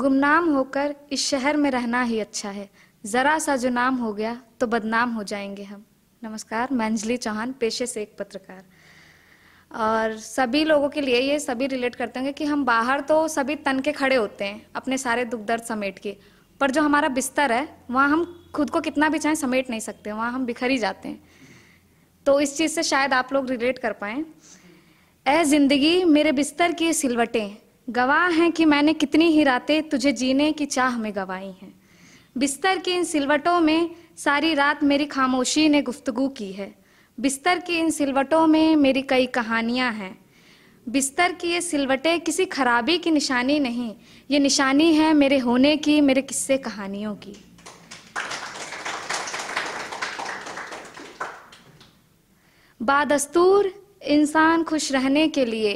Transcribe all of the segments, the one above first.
गुमनाम होकर इस शहर में रहना ही अच्छा है ज़रा सा जो नाम हो गया तो बदनाम हो जाएंगे हम नमस्कार मैं अंजलि चौहान पेशे से एक पत्रकार और सभी लोगों के लिए ये सभी रिलेट करते होंगे कि हम बाहर तो सभी तन के खड़े होते हैं अपने सारे दुख दर्द समेट के पर जो हमारा बिस्तर है वहाँ हम खुद को कितना भी चाहें समेट नहीं सकते वहाँ हम बिखर ही जाते हैं तो इस चीज़ से शायद आप लोग रिलेट कर पाएँ ए जिंदगी मेरे बिस्तर की सिलवटें गवाह हैं कि मैंने कितनी ही रातें तुझे जीने की चाह में गवाई हैं बिस्तर की इन सिलवटों में सारी रात मेरी खामोशी ने गुफ्तगु की है बिस्तर की इन सिलवटों में मेरी कई कहानियां हैं बिस्तर की ये सिलवटें किसी खराबी की निशानी नहीं ये निशानी है मेरे होने की मेरे किस्से कहानियों की बादस्तूर इंसान खुश रहने के लिए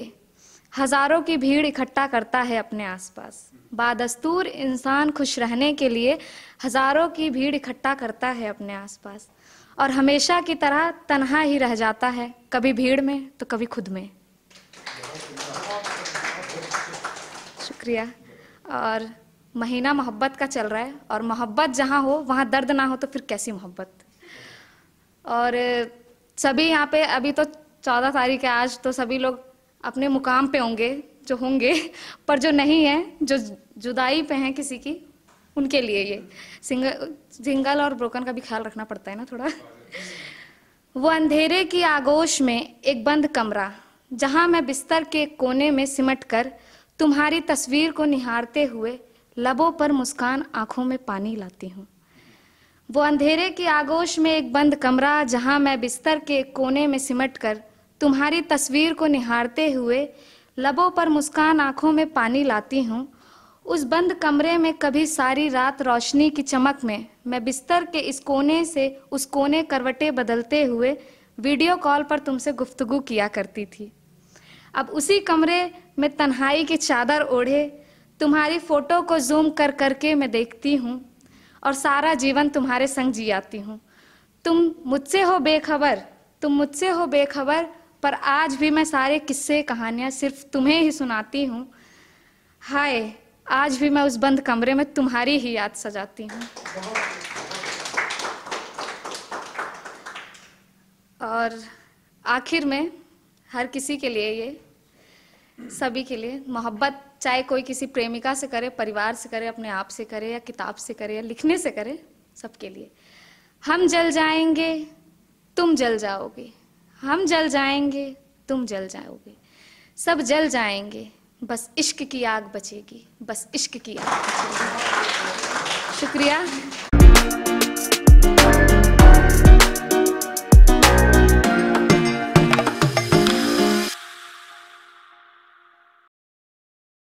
हजारों की भीड़ इकट्ठा करता है अपने आसपास बादस्तूर इंसान खुश रहने के लिए हजारों की भीड़ इकट्ठा करता है अपने आसपास और हमेशा की तरह तनहा ही रह जाता है कभी भीड़ में तो कभी खुद में शुक्रिया और महीना मोहब्बत का चल रहा है और मोहब्बत जहाँ हो वहाँ दर्द ना हो तो फिर कैसी मोहब्बत और सभी यहाँ पे अभी तो चौदह तारीख है आज तो सभी लोग अपने मुकाम पे होंगे जो होंगे पर जो नहीं है जो जुदाई पे हैं किसी की उनके लिए ये सिंगल सिंगल और ब्रोकन का भी ख्याल रखना पड़ता है ना थोड़ा वो अंधेरे की आगोश में एक बंद कमरा जहां मैं बिस्तर के कोने में सिमट कर तुम्हारी तस्वीर को निहारते हुए लबों पर मुस्कान आंखों में पानी लाती हूँ वो अंधेरे की आगोश में एक बंद कमरा जहां मैं बिस्तर के कोने में सिमट कर तुम्हारी तस्वीर को निहारते हुए लबों पर मुस्कान आंखों में पानी लाती हूँ उस बंद कमरे में कभी सारी रात रोशनी की चमक में मैं बिस्तर के इस कोने से उस कोने करवटे बदलते हुए वीडियो कॉल पर तुमसे गुफ्तगु किया करती थी अब उसी कमरे में तन्हाई की चादर ओढ़े तुम्हारी फ़ोटो को जूम कर करके मैं देखती हूँ और सारा जीवन तुम्हारे संग जी आती हूँ तुम मुझसे हो बेखबर तुम मुझसे हो बेखबर पर आज भी मैं सारे किस्से कहानियां सिर्फ तुम्हें ही सुनाती हूँ हाय आज भी मैं उस बंद कमरे में तुम्हारी ही याद सजाती हूँ और आखिर में हर किसी के लिए ये सभी के लिए मोहब्बत चाहे कोई किसी प्रेमिका से करे परिवार से करे अपने आप से करे या किताब से करे या लिखने से करे सबके लिए हम जल जाएंगे तुम जल जाओगे हम जल जाएंगे तुम जल जाओगे सब जल जाएंगे बस इश्क की आग बचेगी बस इश्क की आग बचेगी शुक्रिया